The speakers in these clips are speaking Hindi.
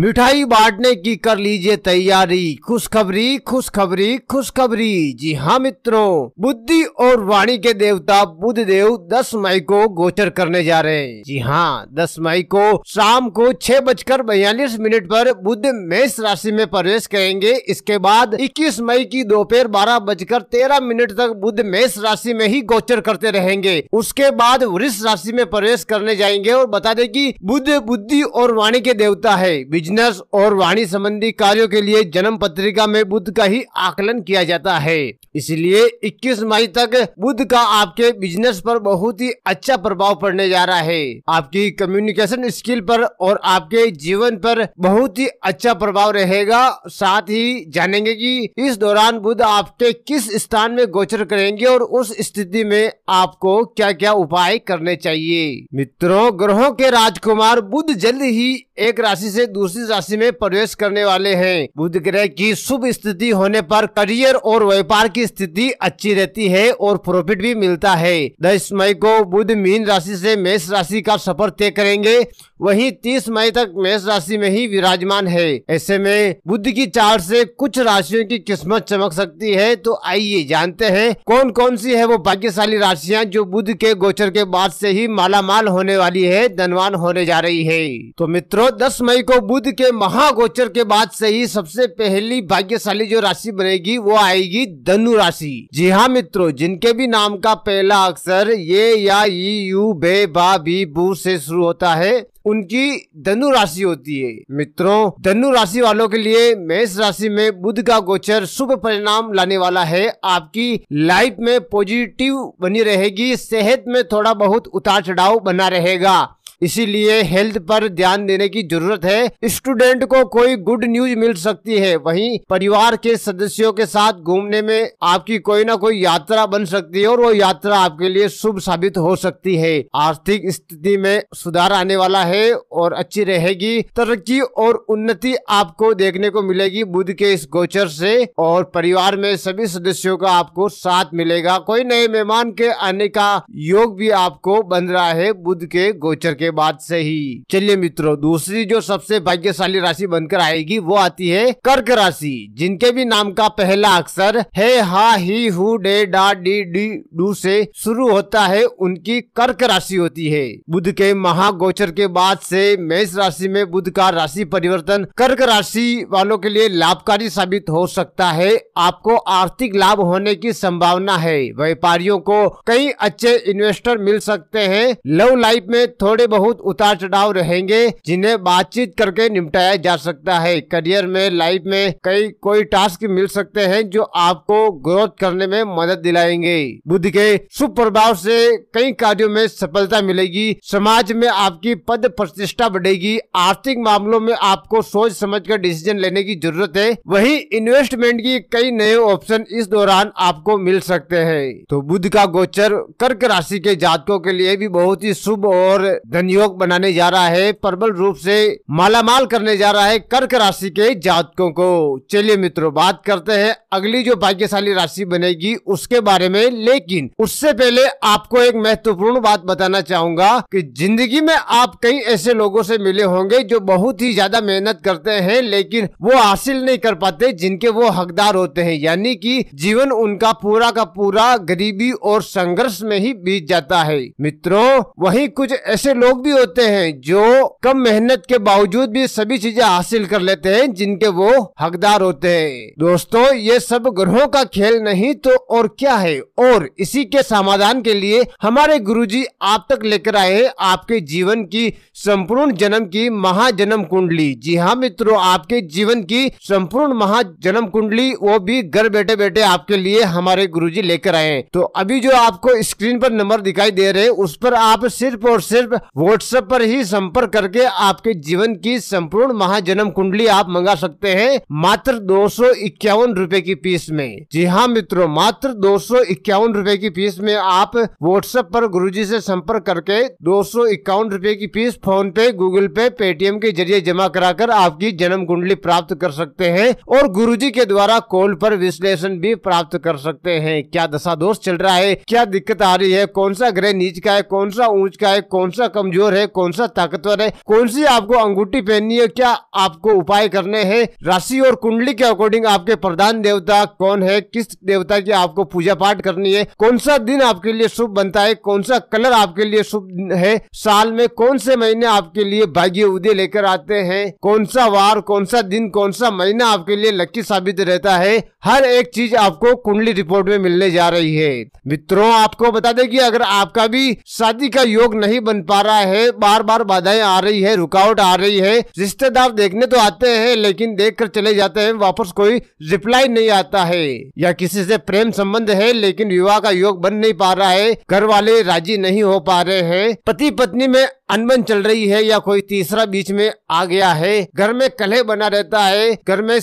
मिठाई बांटने की कर लीजिए तैयारी खुशखबरी खुशखबरी खुशखबरी जी हाँ मित्रों बुद्धि और वाणी के देवता बुद्ध देव 10 मई को गोचर करने जा रहे हैं जी हाँ 10 मई को शाम को छह बजकर बयालीस मिनट पर बुद्ध मेष राशि में प्रवेश करेंगे इसके बाद 21 मई की दोपहर बारह बजकर तेरह मिनट तक बुद्ध मेष राशि में ही गोचर करते रहेंगे उसके बाद वृक्ष राशि में प्रवेश करने जाएंगे और बता दे की बुद्ध बुद्धि और वाणी के देवता है बिजनेस और वाणी संबंधी कार्यों के लिए जन्म पत्रिका में बुद्ध का ही आकलन किया जाता है इसलिए 21 मई तक बुद्ध का आपके बिजनेस पर बहुत ही अच्छा प्रभाव पड़ने जा रहा है आपकी कम्युनिकेशन स्किल पर और आपके जीवन पर बहुत ही अच्छा प्रभाव रहेगा साथ ही जानेंगे कि इस दौरान बुद्ध आपके किस स्थान में गोचर करेंगे और उस स्थिति में आपको क्या क्या उपाय करने चाहिए मित्रों ग्रहों के राजकुमार बुद्ध जल्द ही एक राशि से दूसरी राशि में प्रवेश करने वाले हैं बुध ग्रह की शुभ स्थिति होने पर करियर और व्यापार की स्थिति अच्छी रहती है और प्रॉफिट भी मिलता है दस मई को बुध मीन राशि से मेष राशि का सफर तय करेंगे वहीं 30 मई तक मेष राशि में ही विराजमान है ऐसे में बुद्ध की चार से कुछ राशियों की किस्मत चमक सकती है तो आइए जानते हैं कौन कौन सी है वो भाग्यशाली राशियां जो बुद्ध के गोचर के बाद से ही मालामाल होने वाली है धनवान होने जा रही है तो मित्रों दस मई को बुद्ध के महागोचर के बाद से ही सबसे पहली भाग्यशाली जो राशि बनेगी वो आएगी धनु राशि जी हाँ मित्रों जिनके भी नाम का पहला अक्षर ये या यू बे बा बी बू से शुरू होता है उनकी धनु राशि होती है मित्रों धनु राशि वालों के लिए मेष राशि में बुध का गोचर शुभ परिणाम लाने वाला है आपकी लाइफ में पॉजिटिव बनी रहेगी सेहत में थोड़ा बहुत उतार चढ़ाव बना रहेगा इसीलिए हेल्थ पर ध्यान देने की जरूरत है स्टूडेंट को कोई गुड न्यूज मिल सकती है वहीं परिवार के सदस्यों के साथ घूमने में आपकी कोई ना कोई यात्रा बन सकती है और वो यात्रा आपके लिए शुभ साबित हो सकती है आर्थिक स्थिति में सुधार आने वाला है और अच्छी रहेगी तरक्की और उन्नति आपको देखने को मिलेगी बुद्ध के इस गोचर से और परिवार में सभी सदस्यों का आपको साथ मिलेगा कोई नए मेहमान के आने का योग भी आपको बन रहा है बुद्ध के गोचर के के बाद से ही चलिए मित्रों दूसरी जो सबसे भाग्यशाली राशि बनकर आएगी वो आती है कर्क राशि जिनके भी नाम का पहला अक्षर है हा ही हु डे डा डी डी डू से शुरू होता है उनकी कर्क राशि होती है बुध के महागोचर के बाद से मेष राशि में बुध का राशि परिवर्तन कर्क राशि वालों के लिए लाभकारी साबित हो सकता है आपको आर्थिक लाभ होने की संभावना है व्यापारियों को कई अच्छे इन्वेस्टर मिल सकते हैं लव लाइफ में थोड़े बहुत उतार चढ़ाव रहेंगे जिन्हें बातचीत करके निपटाया जा सकता है करियर में लाइफ में कई कोई टास्क मिल सकते हैं जो आपको ग्रोथ करने में मदद दिलाएंगे बुद्ध के शुभ प्रभाव से कई कार्यों में सफलता मिलेगी समाज में आपकी पद प्रतिष्ठा बढ़ेगी आर्थिक मामलों में आपको सोच समझ कर डिसीजन लेने की जरूरत है वही इन्वेस्टमेंट की कई नए ऑप्शन इस दौरान आपको मिल सकते हैं तो बुद्ध का गोचर कर्क राशि के जातकों के लिए भी बहुत ही शुभ और धन संयोग बनाने जा रहा है प्रबल रूप से मालामाल करने जा रहा है कर्क राशि के जातकों को चलिए मित्रों बात करते हैं अगली जो भाग्यशाली राशि बनेगी उसके बारे में लेकिन उससे पहले आपको एक महत्वपूर्ण बात बताना चाहूंगा कि जिंदगी में आप कई ऐसे लोगों से मिले होंगे जो बहुत ही ज्यादा मेहनत करते हैं लेकिन वो हासिल नहीं कर पाते जिनके वो हकदार होते हैं यानी कि जीवन उनका पूरा का पूरा गरीबी और संघर्ष में ही बीत जाता है मित्रों वही कुछ ऐसे लोग लोग भी होते हैं जो कम मेहनत के बावजूद भी सभी चीजें हासिल कर लेते हैं जिनके वो हकदार होते हैं दोस्तों ये सब ग्रहों का खेल नहीं तो और क्या है और इसी के समाधान के लिए हमारे गुरुजी आप तक लेकर आए आपके जीवन की संपूर्ण जन्म की महाजन्म कुंडली जी हाँ मित्रों आपके जीवन की संपूर्ण महाजन्म कुंडली वो भी घर बैठे बैठे आपके लिए हमारे जी लेकर आए तो अभी जो आपको स्क्रीन पर नंबर दिखाई दे रहे उस पर आप सिर्फ और सिर्फ व्हाट्सएप पर ही संपर्क करके आपके जीवन की संपूर्ण महाजन्म कुंडली आप मंगा सकते हैं मात्र दो सौ की फीस में जी हाँ मित्रों मात्र दो सौ की फीस में आप व्हाट्सएप पर जी से संपर्क करके दो सौ की fees PhonePe Google Pay Paytm के जरिए जमा कराकर आपकी जन्म कुंडली प्राप्त कर सकते हैं और गुरु जी के द्वारा कॉल पर विश्लेषण भी प्राप्त कर सकते हैं क्या दशा दोष चल रहा है क्या दिक्कत आ रही है कौन सा ग्रह नीच का है कौन सा ऊंच का है कौन सा कमजोर कमजोर है कौन सा ताकतवर है कौन सी आपको अंगूठी पहननी है क्या आपको उपाय करने हैं राशि और कुंडली के अकॉर्डिंग आपके प्रधान देवता कौन है किस देवता की आपको पूजा पाठ करनी है कौन सा दिन आपके लिए शुभ बनता है कौन सा कलर आपके लिए शुभ है साल में कौन से महीने आपके लिए भाग्य उदय लेकर आते हैं कौन सा वार कौन सा दिन कौन सा महीना आपके लिए लकी साबित रहता है हर एक चीज आपको कुंडली रिपोर्ट में मिलने जा रही है मित्रों आपको बता दें कि अगर आपका भी शादी का योग नहीं बन पा रहा है बार बार बाधाएं आ रही है रुकावट आ रही है रिश्तेदार देखने तो आते हैं लेकिन देख कर चले जाते हैं वापस कोई रिप्लाई नहीं आता है या किसी से प्रेम संबंध है लेकिन विवाह का योग बन नहीं पा रहा है घर वाले राजी नहीं हो पा रहे है पति पत्नी में अनबन चल रही है या कोई तीसरा बीच में आ गया है घर में कलह बना रहता है घर में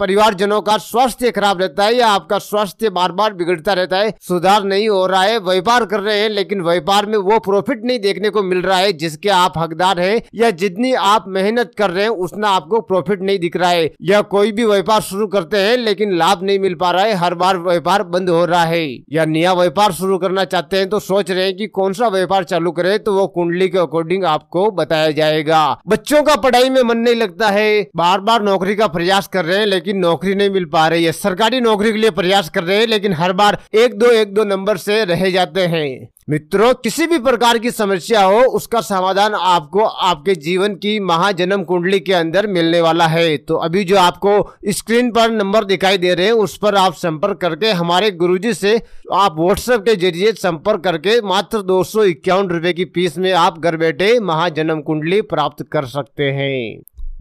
परिवार जनों का स्वास्थ्य खराब रहता है या आपका स्वास्थ्य बार बार बिगड़ता रहता है सुधार नहीं हो रहा है व्यापार कर रहे हैं लेकिन व्यापार में वो प्रॉफिट नहीं देखने को मिल रहा है है जिसके आप हकदार हैं या जितनी आप मेहनत कर रहे हैं उतना आपको प्रॉफिट नहीं दिख रहा है या कोई भी व्यापार शुरू करते हैं लेकिन लाभ नहीं मिल पा रहा है हर बार व्यापार बंद हो रहा है या नया व्यापार शुरू करना चाहते हैं तो सोच रहे हैं कि कौन सा व्यापार चालू करे तो वो कुंडली के अकॉर्डिंग आपको बताया जाएगा बच्चों का पढ़ाई में मन नहीं लगता है बार बार नौकरी का प्रयास कर रहे हैं लेकिन नौकरी नहीं मिल पा रही है सरकारी नौकरी के लिए प्रयास कर रहे हैं लेकिन हर बार एक दो एक दो नंबर से रह जाते हैं मित्रों किसी भी प्रकार की समस्या हो उसका समाधान आपको आपके जीवन की महाजन्म कुंडली के अंदर मिलने वाला है तो अभी जो आपको स्क्रीन पर नंबर दिखाई दे रहे हैं उस पर आप संपर्क करके हमारे गुरुजी से आप व्हाट्सएप के जरिए संपर्क करके मात्र दो सौ की फीस में आप घर बैठे महाजन्म कुंडली प्राप्त कर सकते हैं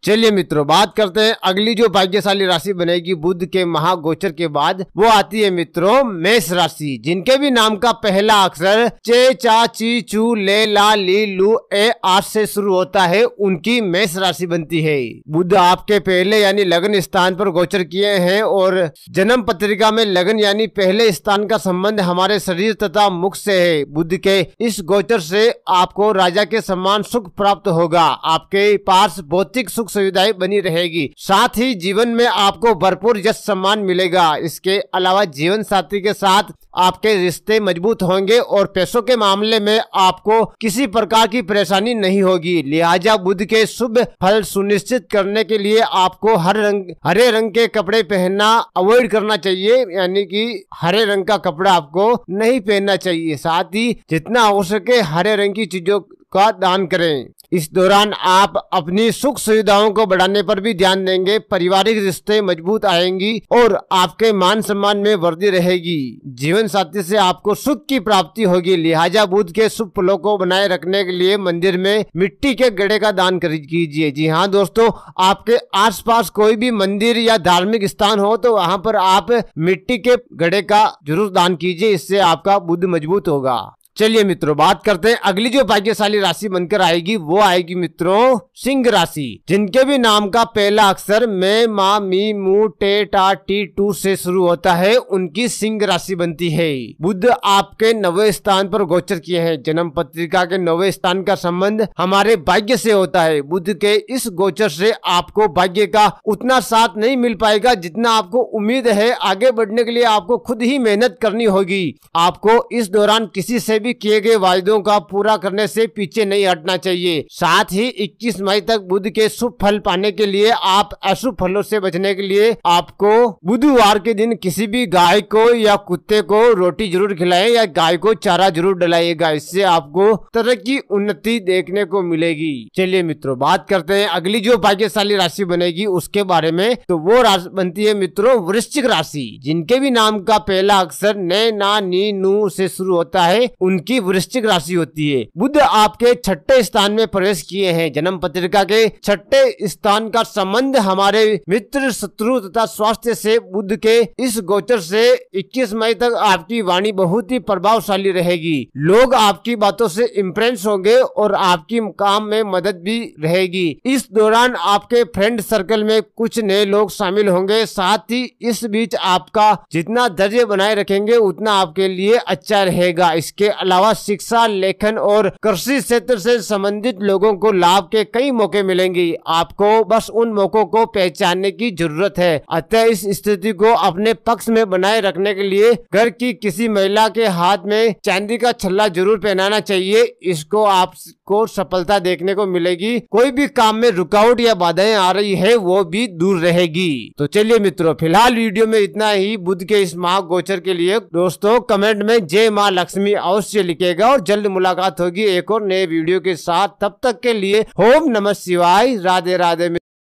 चलिए मित्रों बात करते हैं अगली जो भाग्यशाली राशि बनेगी बुद्ध के महागोचर के बाद वो आती है मित्रों मेष राशि जिनके भी नाम का पहला अक्षर चे चा ची चू ले ला ली लू ए आठ से शुरू होता है उनकी मेष राशि बनती है बुद्ध आपके पहले यानी लगन स्थान पर गोचर किए हैं और जन्म पत्रिका में लगन यानी पहले स्थान का संबंध हमारे शरीर तथा मुख से है बुद्ध के इस गोचर से आपको राजा के समान सुख प्राप्त होगा आपके पास भौतिक सुख सुविधाएं बनी रहेगी साथ ही जीवन में आपको भरपूर यश सम्मान मिलेगा इसके अलावा जीवन साथी के साथ आपके रिश्ते मजबूत होंगे और पैसों के मामले में आपको किसी प्रकार की परेशानी नहीं होगी लिहाजा बुद्ध के शुभ फल सुनिश्चित करने के लिए आपको हर रंग हरे रंग के कपड़े पहनना अवॉइड करना चाहिए यानी कि हरे रंग का कपड़ा आपको नहीं पहनना चाहिए साथ ही जितना हो सके हरे रंग की चीजों का दान करें इस दौरान आप अपनी सुख सुविधाओं को बढ़ाने पर भी ध्यान देंगे पारिवारिक रिश्ते मजबूत आएंगी और आपके मान सम्मान में वृद्धि रहेगी जीवन साथी से आपको सुख की प्राप्ति होगी लिहाजा बुद्ध के शुभ फलों को बनाए रखने के लिए मंदिर में मिट्टी के गड्ढे का दान कीजिए जी हाँ दोस्तों आपके आसपास कोई भी मंदिर या धार्मिक स्थान हो तो वहाँ पर आप मिट्टी के गड्ढे का जरूर दान कीजिए इससे आपका बुद्ध मजबूत होगा चलिए मित्रों बात करते हैं अगली जो भाग्यशाली राशि बनकर आएगी वो आएगी मित्रों सिंह राशि जिनके भी नाम का पहला अक्षर मे मा मी मू टे टा टी टू से शुरू होता है उनकी सिंह राशि बनती है बुद्ध आपके नवे स्थान पर गोचर किए हैं जन्म पत्रिका के नवे स्थान का संबंध हमारे भाग्य से होता है बुद्ध के इस गोचर से आपको भाग्य का उतना साथ नहीं मिल पाएगा जितना आपको उम्मीद है आगे बढ़ने के लिए आपको खुद ही मेहनत करनी होगी आपको इस दौरान किसी से भी किए गए वायदों का पूरा करने से पीछे नहीं हटना चाहिए साथ ही 21 मई तक बुद्ध के शुभ फल पाने के लिए आप अशुभ फलों से बचने के लिए आपको बुधवार के दिन किसी भी गाय को या कुत्ते को रोटी जरूर खिलाएं या गाय को चारा जरूर डलाएगा इससे आपको तरह की उन्नति देखने को मिलेगी चलिए मित्रों बात करते हैं अगली जो भाग्यशाली राशि बनेगी उसके बारे में तो वो राशि बनती है मित्रों वृश्चिक राशि जिनके भी नाम का पहला अक्षर न ना नी नू से शुरू होता है उनकी वृश्चिक राशि होती है बुद्ध आपके छठे स्थान में प्रवेश किए हैं जन्म पत्रिका के छठे स्थान का संबंध हमारे मित्र शत्रु तथा स्वास्थ्य से बुद्ध के इस गोचर से 21 मई तक आपकी वाणी बहुत ही प्रभावशाली रहेगी लोग आपकी बातों से इम्प्रेस होंगे और आपकी काम में मदद भी रहेगी इस दौरान आपके फ्रेंड सर्कल में कुछ नए लोग शामिल होंगे साथ ही इस बीच आपका जितना धैर्य बनाए रखेंगे उतना आपके लिए अच्छा रहेगा इसके अलावा शिक्षा लेखन और कृषि क्षेत्र से संबंधित लोगों को लाभ के कई मौके मिलेंगे आपको बस उन मौकों को पहचानने की जरूरत है अतः इस स्थिति को अपने पक्ष में बनाए रखने के लिए घर की किसी महिला के हाथ में चांदी का छल्ला जरूर पहनाना चाहिए इसको आपको सफलता देखने को मिलेगी कोई भी काम में रुकावट या बाधाएं आ रही है वो भी दूर रहेगी तो चलिए मित्रों फिलहाल वीडियो में इतना ही बुद्ध के इस महा गोचर के लिए दोस्तों कमेंट में जय माँ लक्ष्मी और अवश्य लिखेगा और जल्द मुलाकात होगी एक और नए वीडियो के साथ तब तक के लिए होम नमः शिवाय राधे राधे